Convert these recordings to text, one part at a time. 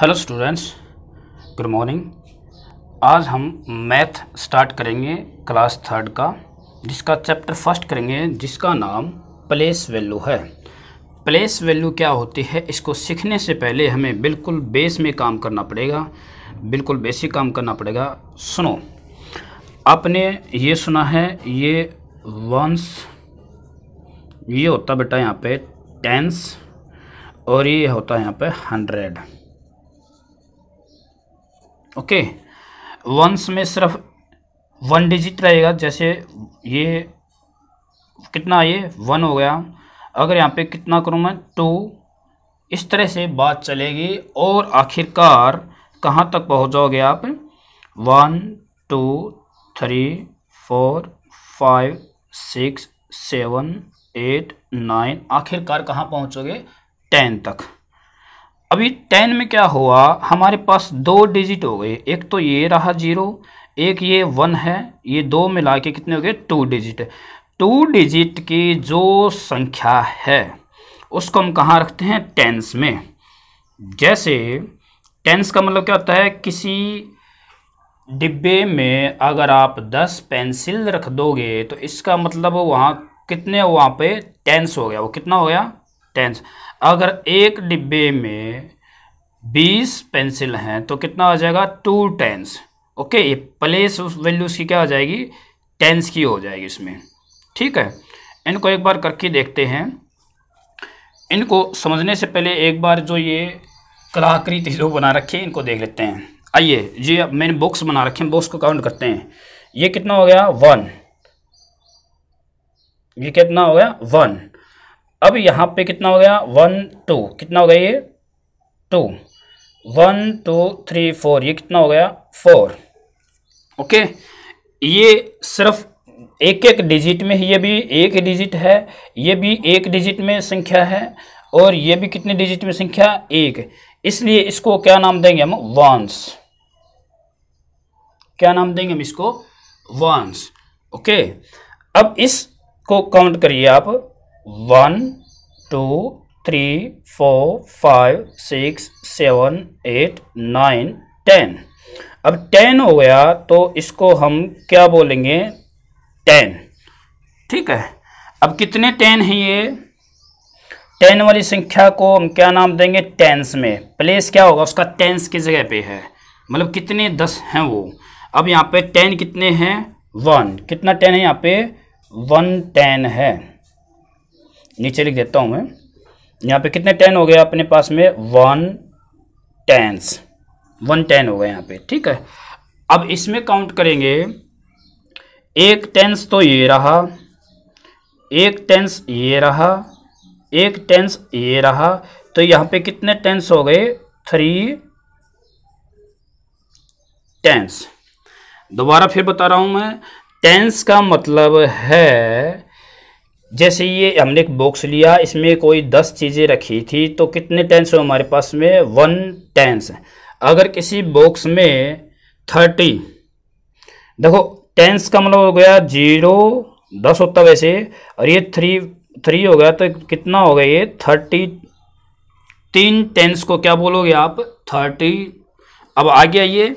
hello students good morning आज हम math start करेंगे क्लास थर्ड का जिसका चैप्टर फर्स्ट करेंगे जिसका नाम प्लेस वैल्यू है प्लेस वैल्यू क्या होती है इसको सीखने से पहले हमें बिल्कुल बेस में काम करना पड़ेगा बिल्कुल बेसिक काम करना पड़ेगा सुनो आपने ये सुना है ये वंस ये होता बेटा यहाँ पे टेंस और ये होता है यहाँ पे हंड्रेड ओके वंस में सिर्फ वन डिजिट रहेगा जैसे ये कितना ये वन हो गया अगर यहाँ पे कितना करूँ मैं टू इस तरह से बात चलेगी और आखिरकार कहाँ तक पहुँच जाओगे आप one two three four five six seven eight nine आखिरकार कहाँ पहुँचोगे टेन तक अभी टेन में क्या हुआ हमारे पास दो डिजिट हो गए एक तो ये रहा जीरो एक ये वन है ये दो मिला के कितने हो गए टू डिजिट टू डिजिट की जो संख्या है उसको हम कहाँ रखते हैं टेंस में जैसे टेंस का मतलब क्या होता है किसी डिब्बे में अगर आप दस पेंसिल रख दोगे तो इसका मतलब वहाँ कितने वहाँ पे टेंस हो गया वो कितना हो गया टेंस अगर एक डिब्बे में बीस पेंसिल हैं तो कितना आ जाएगा टू टेंस ओके ये प्लेस वैल्यू उसकी क्या हो जाएगी टेंस की हो जाएगी इसमें ठीक है इनको एक बार करके देखते हैं इनको समझने से पहले एक बार जो ये कलाकृति जो बना रखी है इनको देख लेते हैं आइए ये मैंने बॉक्स बना रखे हैं बॉक्स को काउंट करते हैं ये कितना हो गया वन ये कितना हो गया वन अब यहाँ पे कितना हो गया वन टू कितना हो गया ये two one two three four ये कितना हो गया फोर ओके ये सिर्फ एक एक डिजिट में ये भी एक डिजिट है ये भी एक डिजिट में संख्या है और ये भी कितने डिजिट में संख्या एक इसलिए इसको क्या नाम देंगे हम वंस क्या नाम देंगे हम इसको वंस ओके अब इसको काउंट करिए आप one two three four five six seven eight nine ten अब टेन हो गया तो इसको हम क्या बोलेंगे टेन ठीक है अब कितने टेन हैं ये टेन वाली संख्या को हम क्या नाम देंगे टेंस में प्लेस क्या होगा उसका टेंस की जगह पे है मतलब कितने दस हैं वो अब यहाँ पे टेन कितने हैं वन कितना टेन है यहाँ पे वन टेन है नीचे लिख देता हूँ मैं यहाँ पे कितने टेन हो गए अपने पास में वन टेंस वन टेन हो गए यहाँ पे ठीक है अब इसमें काउंट करेंगे एक टेंस तो ये रहा एक टेंस ये रहा एक टेंस ये रहा तो यहाँ पे कितने टेंस हो गए थ्री टेंस दोबारा फिर बता रहा हूँ मैं टेंस का मतलब है जैसे ये हमने एक बॉक्स लिया इसमें कोई दस चीज़ें रखी थी तो कितने टेंस हो हमारे पास में वन टेंस अगर किसी बॉक्स में थर्टी देखो टेंस का मतलब हो गया जीरो दस होता वैसे और ये थ्री थ्री हो गया तो कितना हो गया ये थर्टी तीन टेंस को क्या बोलोगे आप थर्टी अब आ गया ये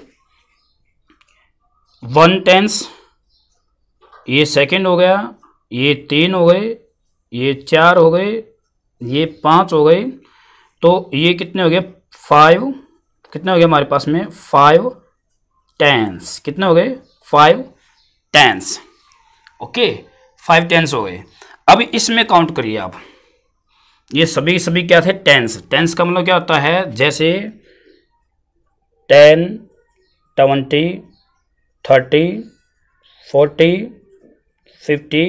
वन टेंस ये सेकंड हो गया ये तीन हो गए ये चार हो गए ये पाँच हो गए तो ये कितने हो गए फाइव कितने हो गए हमारे पास में फाइव टेंस कितने हो गए five tens okay five tens हो गए अब इसमें काउंट करिए आप ये सभी सभी क्या थे टेंस टेंस का मतलब क्या होता है जैसे ten twenty thirty forty fifty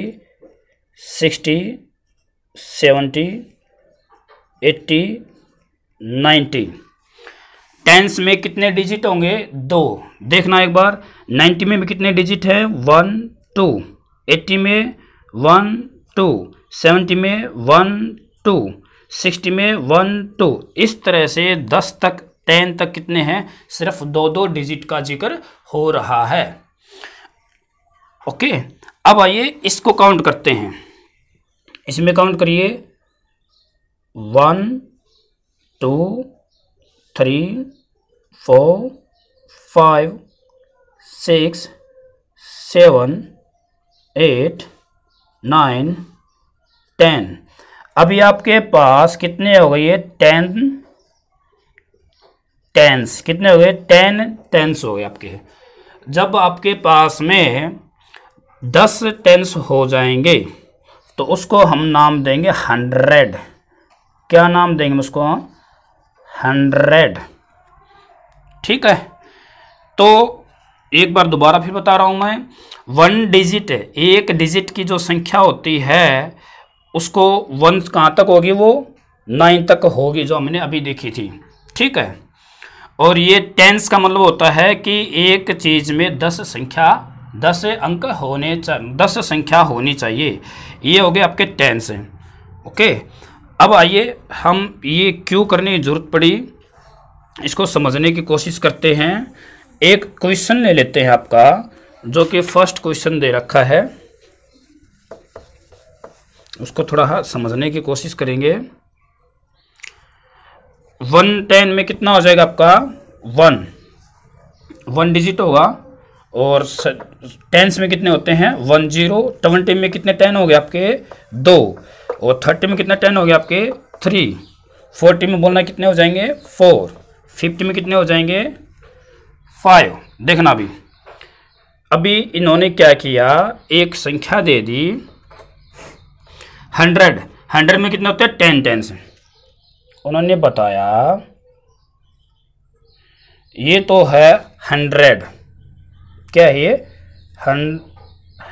sixty seventy eighty ninety tens में कितने डिजिट होंगे दो देखना एक बार नाइन्टी में भी कितने डिजिट है वन टू एट्टी में वन टू सेवेंटी में वन टू सिक्सटी में वन टू इस तरह से दस तक टेन तक कितने हैं सिर्फ दो दो डिजिट का जिक्र हो रहा है ओके अब आइए इसको काउंट करते हैं इसमें काउंट करिए one two three four five six seven eight nine ten अभी आपके पास कितने हो गए टेन टेंस कितने हो गए टेन टेंस हो गए आपके जब आपके पास में दस टेंस हो जाएंगे तो उसको हम नाम देंगे हंड्रेड क्या नाम देंगे हम उसको हंड्रेड ठीक है तो एक बार दोबारा फिर बता रहा हूं मैं वन डिजिट एक डिजिट की जो संख्या होती है उसको वन कहां तक होगी वो नाइन तक होगी जो हमने अभी देखी थी ठीक है और ये टेंस का मतलब होता है कि एक चीज़ में दस संख्या दस अंक होने दस संख्या होनी चाहिए ये हो गए आपके टेंस हैं ओके अब आइए हम ये क्यों करने की ज़रूरत पड़ी इसको समझने की कोशिश करते हैं एक क्वेश्चन ले लेते हैं आपका जो कि फर्स्ट क्वेश्चन दे रखा है उसको थोड़ा समझने की कोशिश करेंगे वन टेन में कितना हो जाएगा आपका वन वन डिजिट होगा और टेंस में कितने होते हैं वन जीरो ट्वेंटी में कितने टेन हो गए आपके दो और थर्टी में कितने टेन हो गए आपके थ्री फोर्टी में बोलना कितने हो जाएंगे फोर फिफ्टी में कितने हो जाएंगे फाइव देखना अभी अभी इन्होंने क्या किया एक संख्या दे दी हंड्रेड हंड्रेड में कितने होते हैं टेन टेन से उन्होंने बताया ये तो है हंड्रेड क्या है ये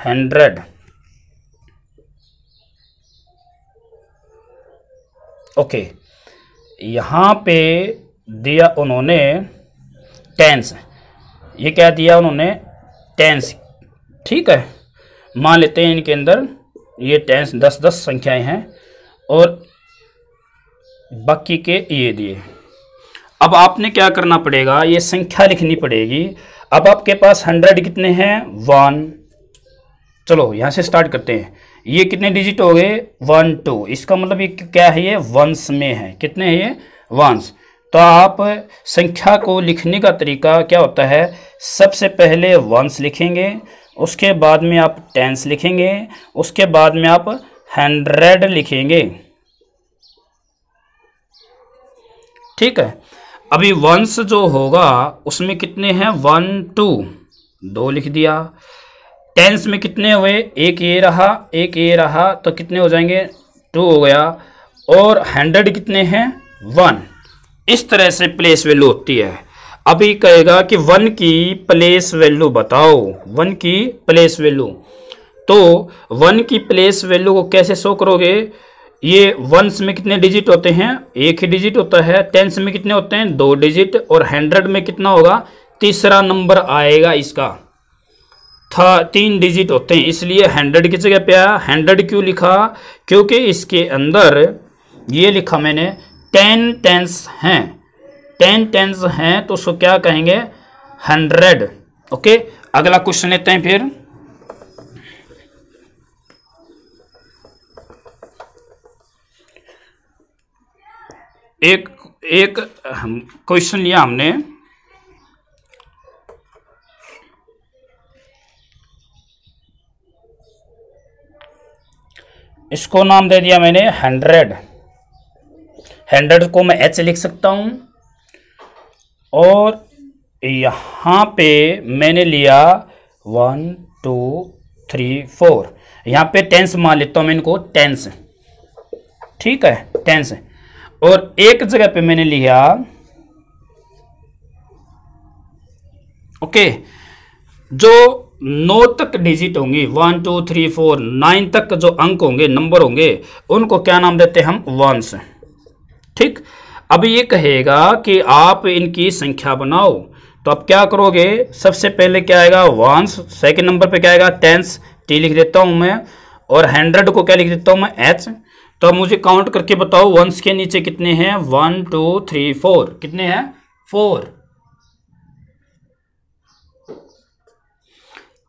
हंड्रेड ओके यहाँ पे दिया उन्होंने टेंस ये क्या दिया उन्होंने टेंस ठीक है मान लेते हैं इनके अंदर ये टेंस दस दस संख्याएं हैं और बाकी के ये दिए अब आपने क्या करना पड़ेगा ये संख्या लिखनी पड़ेगी अब आपके पास हंड्रेड कितने हैं वन चलो यहाँ से स्टार्ट करते हैं ये कितने डिजिट हो गए वन टू इसका मतलब ये क्या है ये वंस में है कितने हैं ये वंस तो आप संख्या को लिखने का तरीका क्या होता है सबसे पहले वंस लिखेंगे उसके बाद में आप टेंस लिखेंगे उसके बाद में आप हंड्रेड लिखेंगे ठीक है अभी वंस जो होगा उसमें कितने हैं वन टू दो लिख दिया टेंस में कितने हुए एक ये रहा एक ये रहा तो कितने हो जाएंगे टू हो गया और हंड्रेड कितने हैं वन इस तरह से प्लेस वैल्यू होती है अभी कहेगा कि वन की प्लेस वैल्यू बताओ वन की प्लेस वैल्यू तो वन की प्लेस वैल्यू को कैसे शो करोगे ये वंस में कितने डिजिट होते हैं एक ही डिजिट होता है टेंस में कितने होते हैं दो डिजिट और हंड्रेड में कितना होगा तीसरा नंबर आएगा इसका था तीन डिजिट होते हैं इसलिए हंड्रेड की जगह पे आया हंड्रेड क्यों लिखा क्योंकि इसके अंदर ये लिखा मैंने टेन टेंस हैं टेन टेंस हैं तो उसको क्या कहेंगे हंड्रेड ओके अगला क्वेश्चन लेते हैं फिर एक एक क्वेश्चन लिया हमने इसको नाम दे दिया मैंने हंड्रेड हंड्रेड को मैं एच लिख सकता हूं और यहां पे मैंने लिया वन टू थ्री फोर यहां पे टेंस मान लेता हूँ मैं इनको टेंस ठीक है टेंस और एक जगह पे मैंने लिया ओके जो नौ तक डिजिट होंगी one two three four nine तक जो अंक होंगे नंबर होंगे उनको क्या नाम देते हैं हम वंस ठीक अब ये कहेगा कि आप इनकी संख्या बनाओ तो आप क्या करोगे सबसे पहले क्या आएगा वंस सेकंड नंबर पे क्या आएगा टेंस टी लिख देता हूं मैं और हंड्रेड को क्या लिख देता हूं मैं एच तो मुझे काउंट करके बताओ वंस के नीचे कितने हैं वन टू थ्री फोर कितने हैं फोर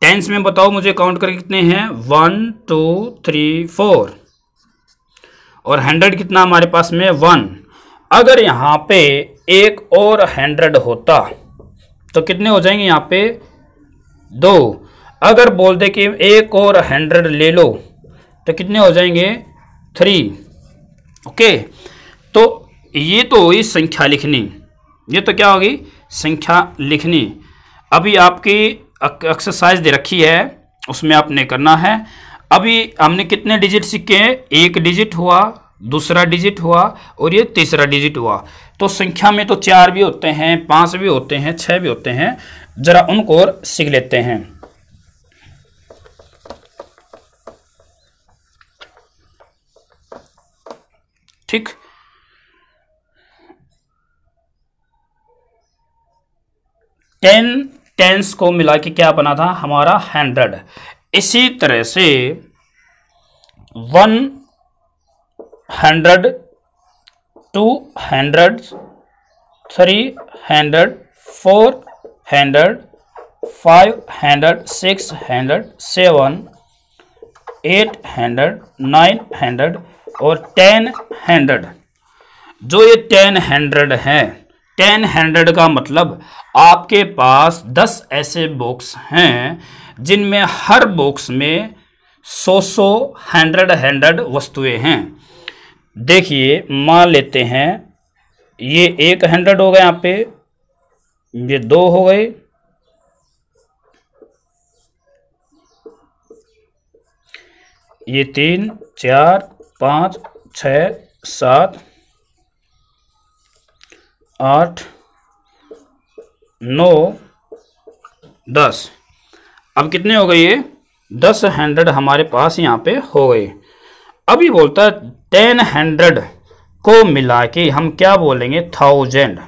टेंस में बताओ मुझे काउंट करके कितने हैं वन टू थ्री फोर और हंड्रेड कितना हमारे पास में वन अगर यहां पे एक और हंड्रेड होता तो कितने हो जाएंगे यहां पे दो अगर बोल दे कि एक और हंड्रेड ले लो तो कितने हो जाएंगे थ्री ओके तो ये तो हुई संख्या लिखनी ये तो क्या होगी संख्या लिखनी अभी आपकी एक्सरसाइज दे रखी है उसमें आपने करना है अभी हमने कितने डिजिट सीखे हैं एक डिजिट हुआ दूसरा डिजिट हुआ और ये तीसरा डिजिट हुआ तो संख्या में तो चार भी होते हैं पाँच भी होते हैं छः भी होते हैं ज़रा उनको और सीख लेते हैं ठीक टेन टेंस को मिला के क्या बना था हमारा हंड्रेड इसी तरह से one hundred two hundred three hundred four hundred five hundred six hundred seven eight hundred nine hundred और टेन हंड्रेड जो ये टेन हंड्रेड है टेन हंड्रेड का मतलब आपके पास दस ऐसे बॉक्स हैं जिनमें हर बॉक्स में सौ सौ हंड्रेड हंड्रेड वस्तुएं हैं देखिए मान लेते हैं ये एक हंड्रेड हो गए यहाँ पे ये दो हो गए ये तीन चार पाँच छ सात आठ नौ दस अब कितने हो गए ये दस हंड्रेड हमारे पास यहाँ पे हो गए अभी बोलता है टेन हंड्रेड को मिला के हम क्या बोलेंगे थाउजेंड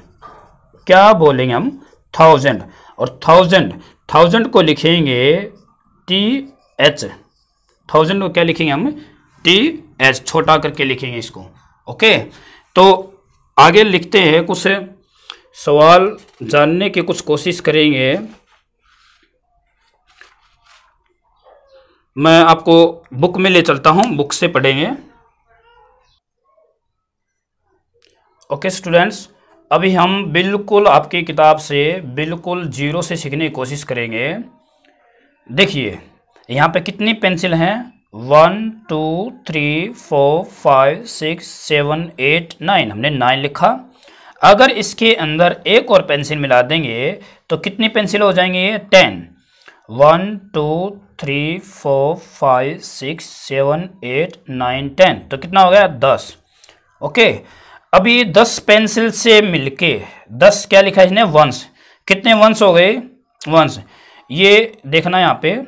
क्या बोलेंगे हम थाउजेंड और थाउजेंड थाउजेंड को लिखेंगे टी एच थाउजेंड को क्या लिखेंगे हम टी एज छोटा करके लिखेंगे इसको ओके तो आगे लिखते हैं कुछ सवाल जानने की कुछ कोशिश करेंगे मैं आपको बुक में ले चलता हूं बुक से पढ़ेंगे ओके स्टूडेंट्स अभी हम बिल्कुल आपकी किताब से बिल्कुल जीरो से सीखने की कोशिश करेंगे देखिए यहाँ पे कितनी पेंसिल हैं one two three four five six seven eight nine हमने नाइन लिखा अगर इसके अंदर एक और पेंसिल मिला देंगे तो कितनी पेंसिल हो जाएंगे ये ten one two three four five six seven eight nine ten तो कितना हो गया दस ओके अभी दस पेंसिल से मिलके दस क्या लिखा है इसने वंस कितने वंस हो गए वंस ये देखना यहाँ पे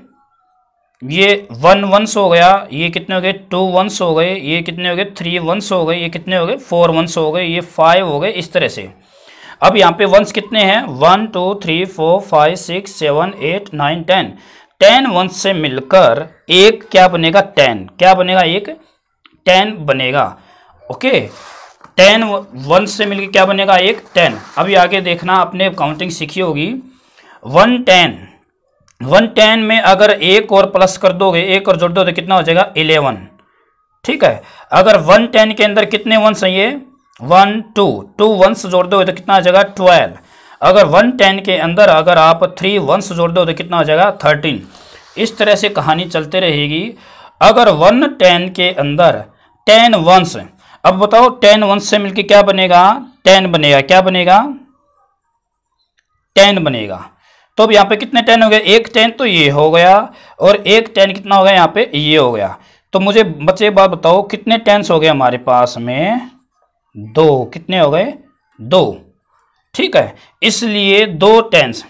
ये वन वंस हो गया ये कितने हो गए टू वंस हो गए ये कितने हो गए थ्री वंस हो गए ये कितने हो गए फोर वंस हो गए ये फाइव हो गए इस तरह से अब यहाँ पे वंस कितने हैं one two three four five six seven eight nine ten ten ones से मिलकर एक क्या बनेगा टेन क्या बनेगा एक टेन बनेगा ओके टेन वंस से मिलकर क्या बनेगा एक टेन अभी आगे देखना आपने काउंटिंग सीखी होगी वन टेन वन टेन में अगर एक और प्लस कर दोगे एक और जोड़ दो तो कितना हो जाएगा इलेवन ठीक है अगर वन टेन के अंदर कितने वंस हैं ये वन टू टू वंस जोड़ दोगे तो कितना आ जाएगा ट्वेल्व अगर वन टेन के अंदर अगर आप थ्री वंस जोड़ दो तो कितना आ जाएगा थर्टीन इस तरह से कहानी चलते रहेगी अगर वन टेन के अंदर टेन वंस अब बताओ टेन वंस से मिलकर क्या बनेगा टेन बनेगा क्या बनेगा टेन बनेगा तो अब यहाँ पे कितने टेन हो गए एक टेन तो ये हो गया और एक टेन कितना हो गया यहाँ पे ये हो गया तो मुझे बच्चे बात बताओ कितने टेंस हो गए हमारे पास में दो कितने हो गए दो ठीक है इसलिए दो टेंस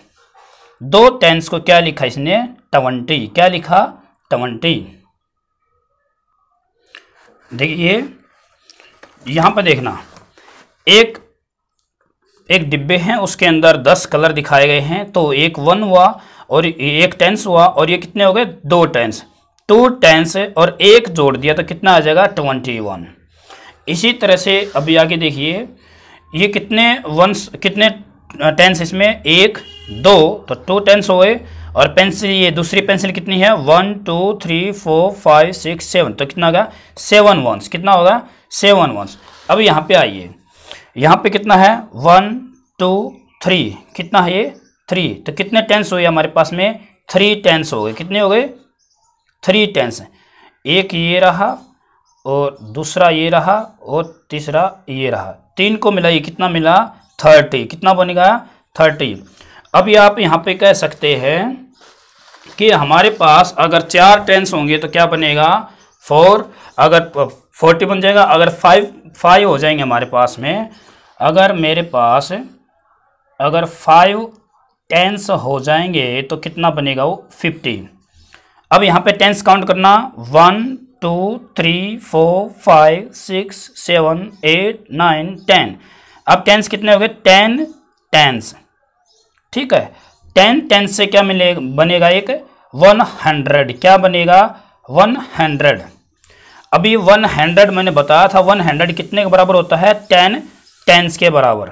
दो टेंस को क्या लिखा इसने ट्वेंटी क्या लिखा ट्वेंटी देखिए यहां पर देखना एक एक डिब्बे हैं उसके अंदर दस कलर दिखाए गए हैं तो एक वन हुआ और एक टेंस हुआ और ये कितने हो गए दो टेंस टू टेंस और एक जोड़ दिया तो कितना आ जाएगा ट्वेंटी वन इसी तरह से अभी आगे देखिए ये कितने वंस कितने टेंस इसमें एक दो तो टू टेंस हो गए और पेंसिल ये दूसरी पेंसिल कितनी है one two three four five six seven तो कितना होगा सेवन वंस कितना होगा सेवन वंस अब यहाँ पे आइए यहाँ पे कितना है वन टू थ्री कितना है ये थ्री तो कितने टेंस हुए हमारे पास में थ्री टेंस हो गए कितने हो गए थ्री टेंस एक ये रहा और दूसरा ये रहा और तीसरा ये रहा तीन को मिला ये कितना मिला थर्टी कितना बनेगा थर्टी अभी आप यहाँ पे कह सकते हैं कि हमारे पास अगर चार टेंस होंगे तो क्या बनेगा फोर अगर फोर्टी बन जाएगा अगर फाइव फाइव हो जाएंगे हमारे पास में अगर मेरे पास अगर फाइव टेंस हो जाएंगे तो कितना बनेगा वो फिफ्टी अब यहाँ पे टेंस काउंट करना one two three four five six seven eight nine ten अब टेंस कितने हो गए टेन टेंस ठीक है टेन टेंस से क्या मिलेगा बनेगा एक वन हंड्रेड क्या बनेगा वन हंड्रेड अभी वन हंड्रेड मैंने बताया था वन हंड्रेड कितने के बराबर होता है टेन टेंस के बराबर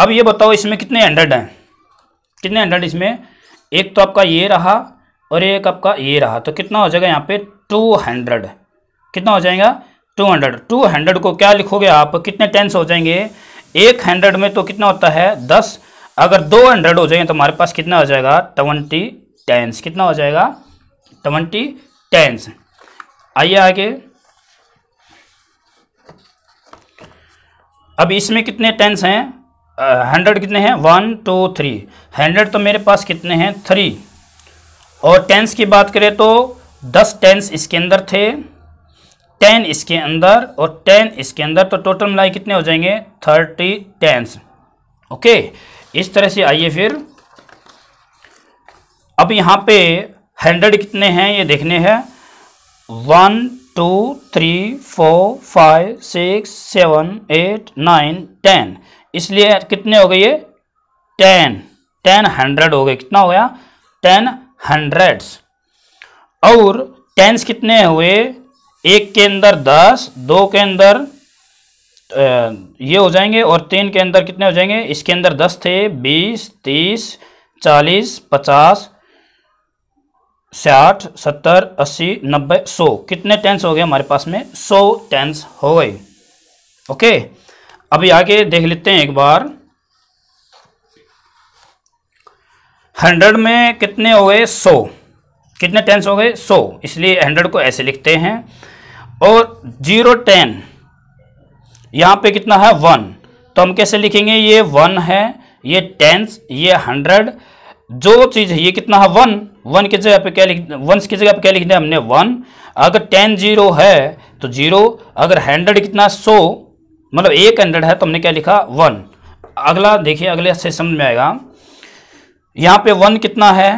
अब ये बताओ इसमें कितने हंड्रेड हैं कितने हंड्रेड इसमें एक तो आपका ये रहा और एक आपका ये रहा तो कितना हो जाएगा यहाँ पे टू हंड्रेड कितना हो जाएगा टू हंड्रेड टू हंड्रेड को क्या लिखोगे आप कितने टेंस हो जाएंगे एक हंड्रेड में तो कितना होता है दस अगर दो हंड्रेड हो जाएंगे तो हमारे पास कितना हो जाएगा ट्वेंटी टेंस कितना हो जाएगा ट्वेंटी टेंस आइए आगे अब इसमें कितने टेंस हैं हंड्रेड कितने हैं वन टू थ्री हंड्रेड तो मेरे पास कितने हैं थ्री और टेंस की बात करें तो दस टेंस इसके अंदर थे टेन इसके अंदर और टेन इसके अंदर तो टोटल मिलाई कितने हो जाएंगे थर्टी टेंस ओके इस तरह से आइए फिर अब यहाँ पे हंड्रेड कितने हैं ये देखने हैं one two three four five six seven eight nine ten इसलिए कितने हो गए ये टेन टेन हंड्रेड हो गए कितना हो गया टेन हंड्रेड्स और टेंस कितने हुए एक के अंदर दस दो के अंदर ये हो जाएंगे और तीन के अंदर कितने हो जाएंगे इसके अंदर दस थे बीस तीस चालीस पचास साठ सत्तर अस्सी नब्बे सौ कितने टेंस हो गए हमारे पास में सौ टेंस हो गए ओके अभी आगे देख लेते हैं एक बार हंड्रेड में कितने हो गए सौ कितने टेंस हो गए सौ इसलिए हंड्रेड को ऐसे लिखते हैं और जीरो टेन यहाँ पे कितना है वन तो हम कैसे लिखेंगे ये वन है ये टेंस ये हंड्रेड जो चीज़ है ये कितना है वन वन की जगह पे क्या लिख वंस की जगह पे क्या लिख है हमने वन अगर टेन जीरो है तो जीरो अगर हंड्रेड कितना सो मतलब एक हंड्रेड है तो हमने क्या लिखा वन अगला देखिए अगले से समझ में आएगा यहाँ पे वन कितना है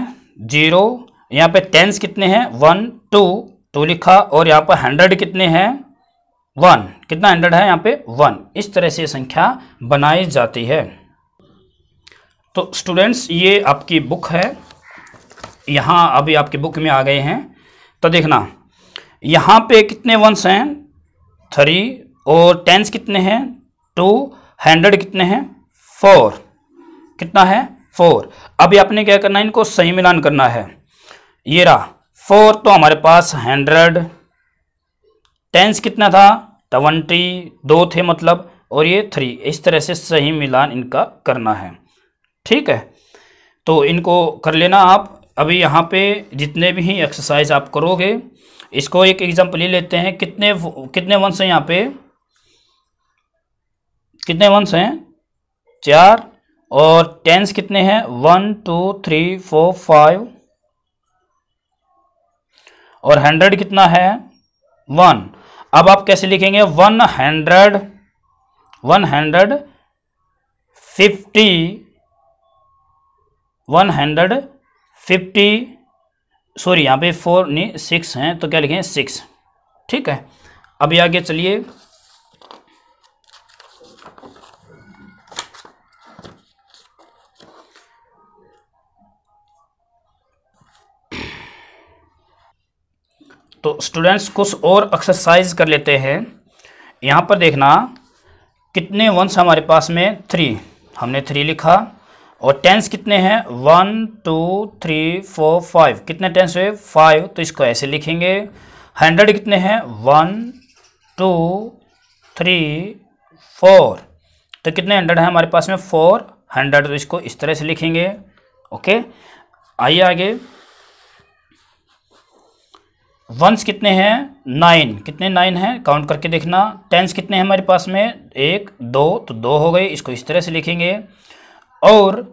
जीरो यहाँ पे टेंस कितने हैं वन टू टू तो लिखा और यहाँ पर हंड्रेड कितने हैं वन कितना हंड्रेड है यहाँ पे वन इस तरह से संख्या बनाई जाती है तो स्टूडेंट्स ये आपकी बुक है यहाँ अभी आपके बुक में आ गए हैं तो देखना यहाँ पे कितने वंस हैं थ्री और टेंस कितने हैं टू हंड्रेड कितने हैं फोर कितना है फोर अभी आपने क्या करना है इनको सही मिलान करना है ये रहा फोर तो हमारे पास हंड्रेड टेंस कितना था ट्वेंटी तो दो थे मतलब और ये थ्री इस तरह से सही मिलान इनका करना है ठीक है तो इनको कर लेना आप अभी यहाँ पे जितने भी हैं एक्सरसाइज आप करोगे इसको एक एग्जाम्पल ले लेते हैं कितने कितने वंश हैं यहाँ पे कितने वंश हैं चार और टेंस कितने हैं one two three four five और हंड्रेड कितना है वन अब आप कैसे लिखेंगे one hundred one hundred fifty one hundred fifty sorry यहाँ पे फोर नहीं सिक्स हैं तो क्या लिखें सिक्स ठीक है अभी आगे चलिए तो स्टूडेंट्स कुछ और एक्सरसाइज कर लेते हैं यहाँ पर देखना कितने वंस हमारे पास में थ्री हमने थ्री लिखा और टेंस कितने हैं one two three four five कितने टेंस हुए फाइव तो इसको ऐसे लिखेंगे हंड्रेड कितने हैं वन टू थ्री फोर तो कितने हंड्रेड हैं हमारे पास में फोर हंड्रेड तो इसको इस तरह से लिखेंगे ओके आइए आगे वंस कितने हैं नाइन कितने नाइन हैं काउंट करके देखना टेंस कितने हैं हमारे पास में एक दो तो दो हो गए इसको इस तरह से लिखेंगे और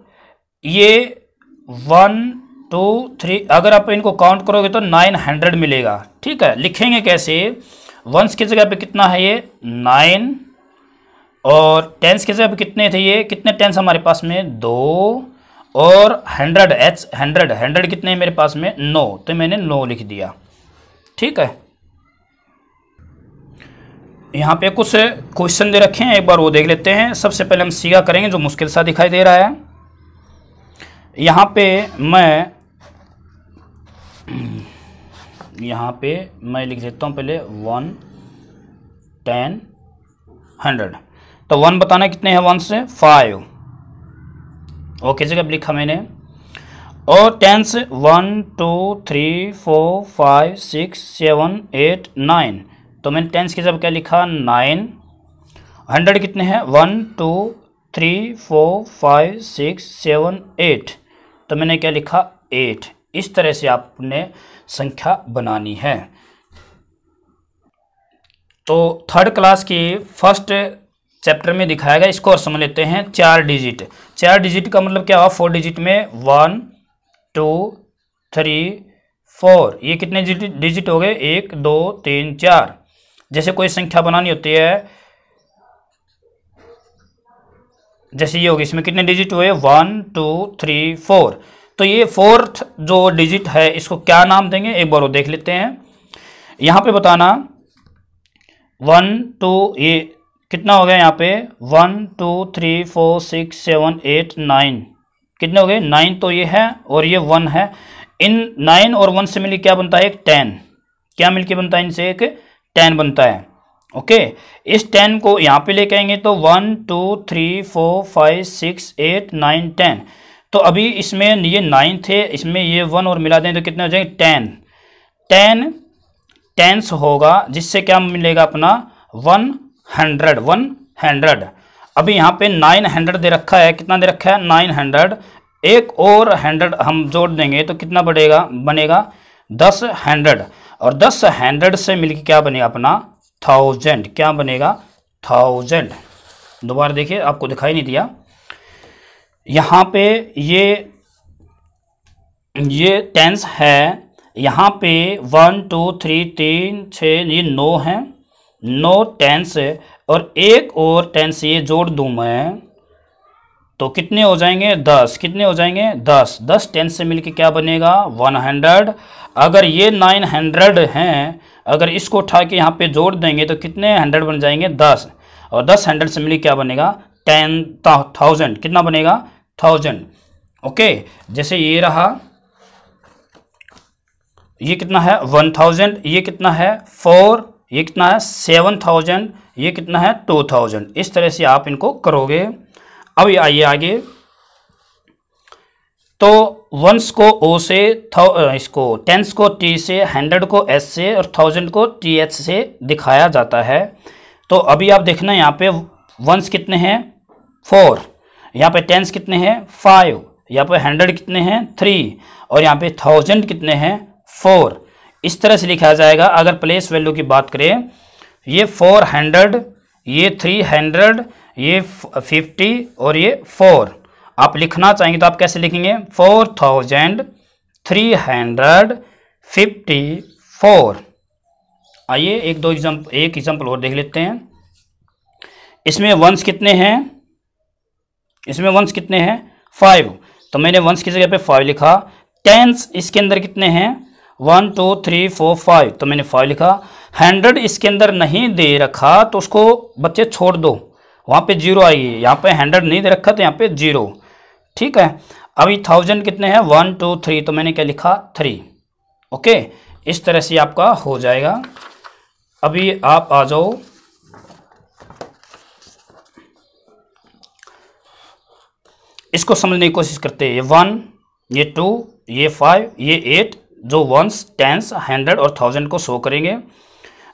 ये वन टू थ्री अगर आप इनको काउंट करोगे तो नाइन हंड्रेड मिलेगा ठीक है लिखेंगे कैसे वंस की जगह पे कितना है ये नाइन और टेंस की जगह पे कितने थे ये कितने टेंस हमारे पास में दो और हंड्रेड एच हंड्रेड हंड्रेड कितने हैं मेरे पास में नौ तो मैंने नौ लिख दिया ठीक है यहाँ पे कुछ क्वेश्चन दे रखे हैं एक बार वो देख लेते हैं सबसे पहले हम सीगा करेंगे जो मुश्किल सा दिखाई दे रहा है यहाँ पे मैं यहाँ पे मैं लिख देता हूँ पहले वन टेन हंड्रेड तो वन बताना कितने हैं वन से फाइव ओके जगह अब लिखा मैंने और टेन से one two three four five six seven eight nine तो मैंने टेंस के जब क्या लिखा नाइन हंड्रेड कितने हैं one two three four five six seven eight तो मैंने क्या लिखा एट इस तरह से आपने संख्या बनानी है तो थर्ड क्लास की फर्स्ट चैप्टर में दिखाया गया इसको और समझ लेते हैं चार डिजिट चार डिजिट का मतलब क्या हुआ फोर डिजिट में वन टू थ्री फोर ये कितने डिजिट हो गए एक दो तीन चार जैसे कोई संख्या बनानी होती है जैसे ये होगी इसमें कितने डिजिट हुए वन टू थ्री फोर तो ये फोर्थ जो डिजिट है इसको क्या नाम देंगे एक बार वो देख लेते हैं यहां पे बताना वन टू ये कितना हो गया यहाँ पे one two three four six seven eight nine कितने हो गए नाइन तो ये है और ये वन है इन नाइन और वन से मिली क्या बनता है एक टेन क्या मिलके बनता है इनसे एक टेन बनता है ओके okay, इस टेन को यहाँ पे लेके आएंगे तो one two three four five six eight nine ten तो अभी इसमें ये नाइन थे इसमें ये वन और मिला दें तो कितने हो जाएंगे टेन टेन टेंस होगा जिससे क्या मिलेगा अपना वन हंड्रेड वन हंड्रेड अभी यहाँ पे नाइन हंड्रेड दे रखा है कितना दे रखा है नाइन हंड्रेड एक और हंड्रेड हम जोड़ देंगे तो कितना बढ़ेगा बनेगा दस हंड्रेड और दस हंड्रेड से मिलकर क्या बनेगा अपना थाउजेंड क्या बनेगा थाउजेंड दोबारा देखिए आपको दिखाई नहीं दिया यहाँ पे ये ये टेंस है यहाँ पे वन टू थ्री तीन छः ये नौ है नौ टेंस और एक और टेंस ये जोड़ दूँ मैं तो कितने हो जाएंगे दस कितने हो जाएंगे दस दस टेन से मिलके क्या बनेगा वन हंड्रेड अगर ये नाइन हंड्रेड हैं अगर इसको उठा के यहाँ पे जोड़ देंगे तो कितने हंड्रेड बन जाएंगे दस और दस हंड्रेड से मिलके क्या बनेगा टेन थाउजेंड कितना बनेगा थाउजेंड ओके जैसे ये रहा ये कितना है वन थाउजेंड ये कितना है फोर ये कितना है सेवन थाउजेंड ये कितना है टू थाउजेंड इस तरह से आप इनको करोगे अब आइए आगे तो वंस को ओ से इसको टेंस को टी से हंड्रेड को एस से और थाउजेंड को टी एच से दिखाया जाता है तो अभी आप देखना यहाँ पे वंस कितने हैं फोर यहाँ पे टेंस कितने हैं फाइव यहाँ पे हंड्रेड कितने हैं थ्री और यहाँ पे थाउजेंड कितने हैं फोर इस तरह से लिखा जाएगा अगर प्लेस वैल्यू की बात करें ये फोर हंड्रेड ये थ्री हंड्रेड ये फिफ्टी और ये फोर आप लिखना चाहेंगे तो आप कैसे लिखेंगे four thousand three hundred fifty four आइए एक दो एग्जाम्पल एक एग्जाम्पल और देख लेते हैं इसमें वंस कितने हैं इसमें वंस कितने हैं फाइव तो मैंने वंस की जगह पे फाइव लिखा टेंस इसके अंदर कितने हैं one two three four five तो मैंने फाइव लिखा हंड्रेड इसके अंदर नहीं दे रखा तो उसको बच्चे छोड़ दो वहाँ पे जीरो आई है यहाँ पे हंड्रेड नहीं दे रखा तो यहाँ पे जीरो ठीक है अभी थाउजेंड कितने हैं वन टू थ्री तो मैंने क्या लिखा थ्री ओके इस तरह से आपका हो जाएगा अभी आप आ जाओ इसको समझने की कोशिश करते हैं ये वन ये टू ये फाइव ये एट जो वंस टेंस हंड्रेड और थाउजेंड को शो करेंगे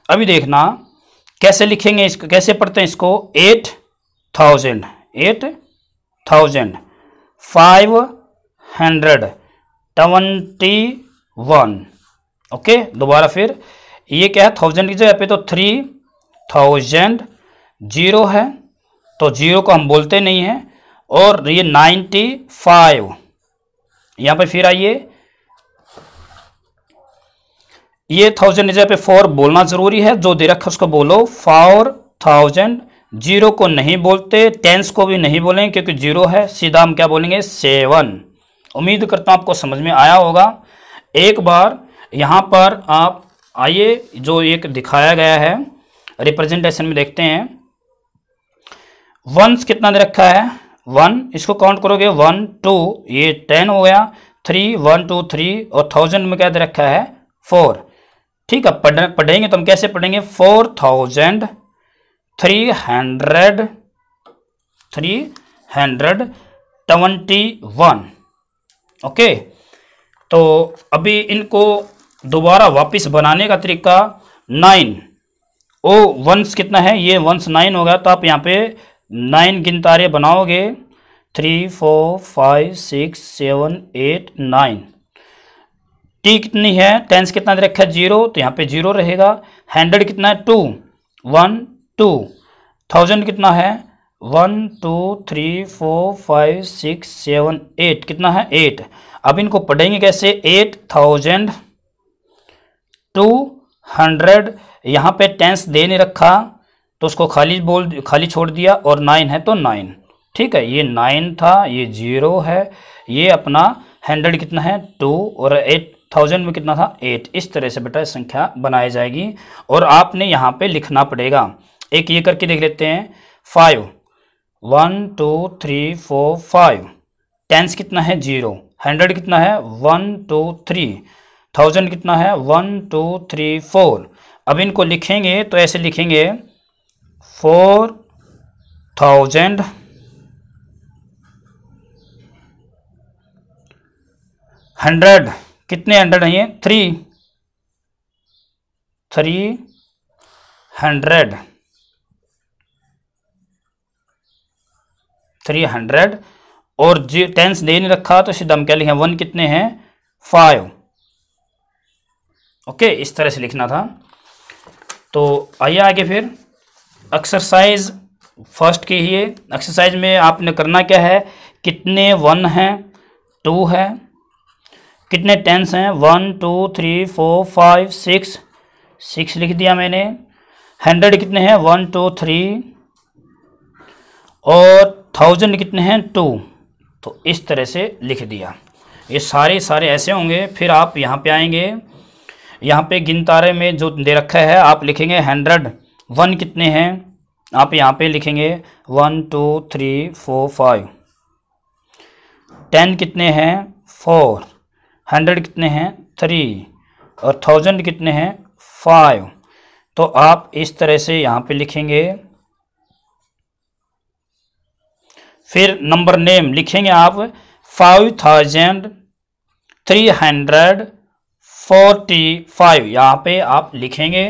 अभी देखना कैसे लिखेंगे इसको कैसे पढ़ते हैं इसको eight thousand eight thousand five hundred twenty one okay दोबारा फिर ये क्या है थाउजेंड की जगह पे तो थ्री थाउजेंड जीरो है तो जीरो को हम बोलते नहीं हैं और ये नाइन्टी फाइव यहाँ पर फिर आइए ये थाउजेंड जगह पे फोर बोलना जरूरी है जो दे रखा उसको बोलो फोर थाउजेंड जीरो को नहीं बोलते टेंस को भी नहीं बोलेंगे क्योंकि जीरो है सीधा हम क्या बोलेंगे सेवन उम्मीद करता हूँ आपको समझ में आया होगा एक बार यहाँ पर आप आइए जो एक दिखाया गया है रिप्रेजेंटेशन में देखते हैं वंस कितना दे रखा है वन इसको काउंट करोगे वन टू ये टेन हो गया थ्री वन टू थ्री और थाउजेंड में क्या दे रखा है फोर ठीक है पढ़ेंगे तो हम कैसे पढ़ेंगे four thousand three hundred three hundred twenty one okay तो अभी इनको दोबारा वापस बनाने का तरीका नाइन ओ वंस कितना है ये वंस नाइन हो गया तो आप यहाँ पे नाइन गिनतारे बनाओगे three four five six seven eight nine टी कितनी है टेंस कितना रखा है जीरो तो यहाँ पे जीरो रहेगा हंड्रेड कितना है टू वन टू थाउजेंड कितना है one two three four five six seven eight कितना है एट अब इनको पढ़ेंगे कैसे एट थाउजेंड टू हंड्रेड यहाँ पे टेंस दे नहीं रखा तो उसको खाली बोल खाली छोड़ दिया और नाइन है तो नाइन ठीक है ये नाइन था ये जीरो है ये अपना हंड्रेड कितना है टू और एट थाउजेंड में कितना था एट इस तरह से बेटा संख्या बनाई जाएगी और आपने यहाँ पे लिखना पड़ेगा एक ये करके देख लेते हैं five one two three four five tens कितना है जीरो हंड्रेड कितना है वन टू थ्री थाउजेंड कितना है वन टू थ्री फोर अब इनको लिखेंगे तो ऐसे लिखेंगे फोर थाउजेंड हंड्रेड कितने हंड्रेड हैं ये three three hundred three hundred और जी टेंस दे नहीं रखा तो सिद्धम क्या लिखें वन कितने हैं फाइव ओके इस तरह से लिखना था तो आइए आगे फिर एक्सरसाइज फर्स्ट की है एक्सरसाइज में आपने करना क्या है कितने वन हैं टू है कितने टेंस हैं one two three four five six six लिख दिया मैंने हंड्रेड कितने हैं वन टू थ्री और थाउजेंड कितने हैं टू तो इस तरह से लिख दिया ये सारे सारे ऐसे होंगे फिर आप यहाँ पे आएंगे यहाँ पे गिनतारे में जो दे रखा है आप लिखेंगे हंड्रेड वन कितने हैं आप यहाँ पे लिखेंगे one two three four five ten कितने हैं फोर हंड्रेड कितने हैं थ्री और थाउजेंड कितने हैं फाइव तो आप इस तरह से यहाँ पे लिखेंगे फिर नंबर नेम लिखेंगे आप five thousand three hundred forty five यहाँ पे आप लिखेंगे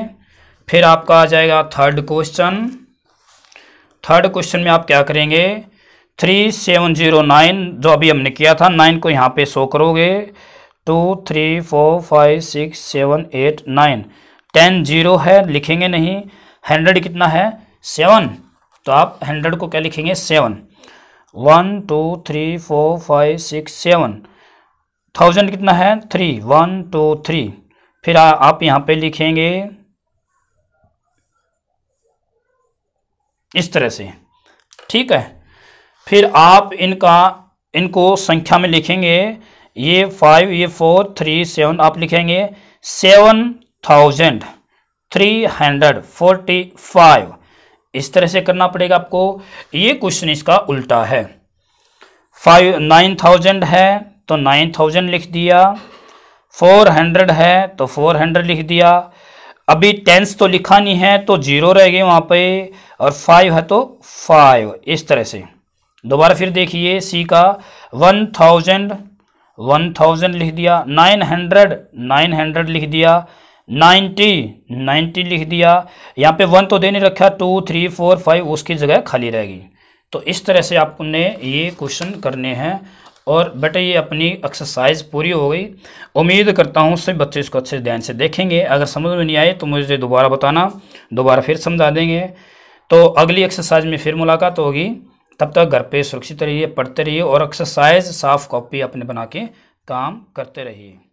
फिर आपका आ जाएगा थर्ड क्वेश्चन थर्ड क्वेश्चन में आप क्या करेंगे थ्री सेवन जीरो नाइन जो अभी हमने किया था नाइन को यहाँ पे शो करोगे two three four five six seven eight nine ten zero है लिखेंगे नहीं हंड्रेड कितना है सेवन तो आप हंड्रेड को क्या लिखेंगे seven one two three four five six seven thousand कितना है थ्री वन टू थ्री फिर आ, आप यहाँ पे लिखेंगे इस तरह से ठीक है फिर आप इनका इनको संख्या में लिखेंगे ये फाइव ये फोर थ्री सेवन आप लिखेंगे seven thousand three hundred forty five इस तरह से करना पड़ेगा आपको ये क्वेश्चन इसका उल्टा है फाइव नाइन थाउजेंड है तो नाइन थाउजेंड लिख दिया फोर हंड्रेड है तो फोर हंड्रेड लिख दिया अभी टेंस तो लिखा नहीं है तो जीरो रह गए वहाँ पे और फाइव है तो फाइव इस तरह से दोबारा फिर देखिए सी का वन थाउजेंड वन थाउजेंड लिख दिया नाइन हंड्रेड नाइन हंड्रेड लिख दिया नाइन्टी नाइन्टी लिख दिया यहाँ पे वन तो दे नहीं रखा टू थ्री फोर फाइव उसकी जगह खाली रहेगी तो इस तरह से आपने ये क्वेश्चन करने हैं और बेटा ये अपनी एक्सरसाइज पूरी हो गई उम्मीद करता हूँ सब बच्चे इसको अच्छे ध्यान से देखेंगे अगर समझ में नहीं आए तो मुझे दोबारा बताना दोबारा फिर समझा देंगे तो अगली एक्सरसाइज में फिर मुलाकात होगी तब तक घर पे सुरक्षित रहिए पढ़ते रहिए और एक्सरसाइज साफ कॉपी अपने बना के काम करते रहिए